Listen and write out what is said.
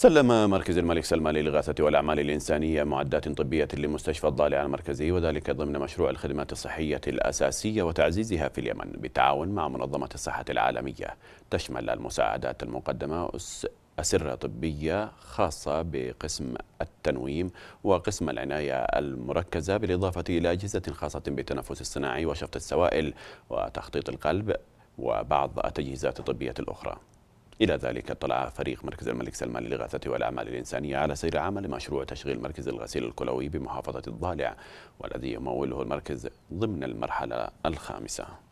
سلم مركز الملك سلمان للإغاثة والأعمال الإنسانية معدات طبية لمستشفى الضالع المركزي وذلك ضمن مشروع الخدمات الصحية الأساسية وتعزيزها في اليمن بالتعاون مع منظمة الصحة العالمية تشمل المساعدات المقدمة أسرة طبية خاصة بقسم التنويم وقسم العناية المركزة بالإضافة إلى أجهزة خاصة بالتنفس الصناعي وشفط السوائل وتخطيط القلب وبعض التجهيزات الطبية الأخرى إلى ذلك اطلع فريق مركز الملك سلمان للإغاثة والأعمال الإنسانية على سير عمل مشروع تشغيل مركز الغسيل الكلوي بمحافظة الضالع والذي يموله المركز ضمن المرحلة الخامسة